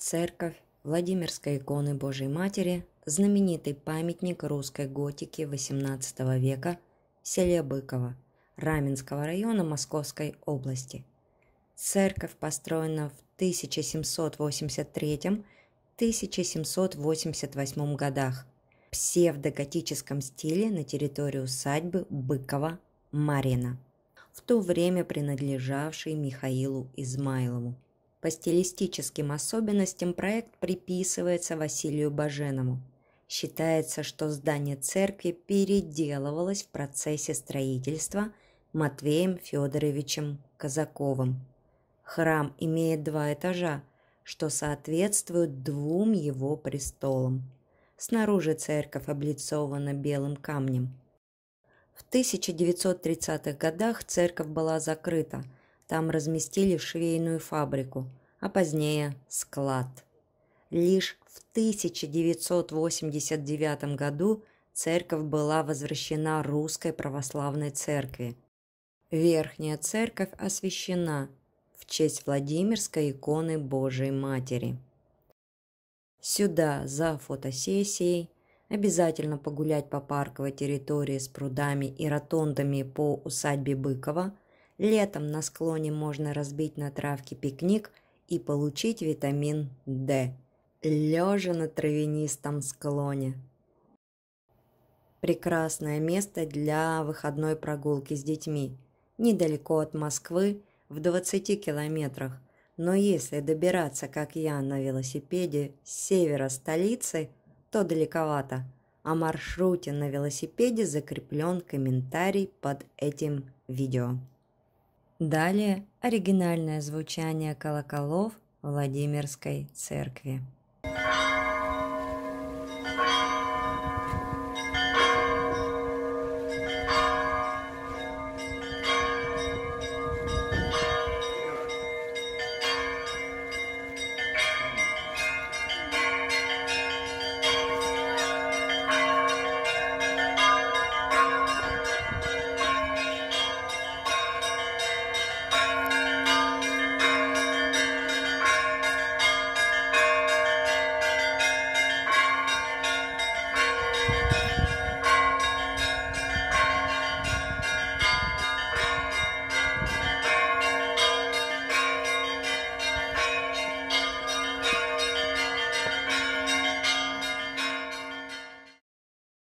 церковь Владимирской иконы Божьей Матери, знаменитый памятник русской готики XVIII века в селе Быково Раменского района Московской области. Церковь построена в 1783-1788 годах в псевдоготическом стиле на территории усадьбы Быкова Марина, в то время принадлежавшей Михаилу Измайлову. По стилистическим особенностям проект приписывается Василию Баженову. Считается, что здание церкви переделывалось в процессе строительства Матвеем Федоровичем Казаковым. Храм имеет два этажа, что соответствует двум его престолам. Снаружи церковь облицована белым камнем. В 1930-х годах церковь была закрыта – там разместили швейную фабрику, а позднее склад. Лишь в 1989 году церковь была возвращена Русской Православной Церкви. Верхняя церковь освящена в честь Владимирской иконы Божией Матери. Сюда за фотосессией обязательно погулять по парковой территории с прудами и ротондами по усадьбе Быкова – Летом на склоне можно разбить на травке пикник и получить витамин D, лежа на травянистом склоне. Прекрасное место для выходной прогулки с детьми. Недалеко от Москвы, в 20 километрах. Но если добираться, как я, на велосипеде с севера столицы, то далековато. О маршруте на велосипеде закреплен комментарий под этим видео. Далее оригинальное звучание колоколов Владимирской церкви.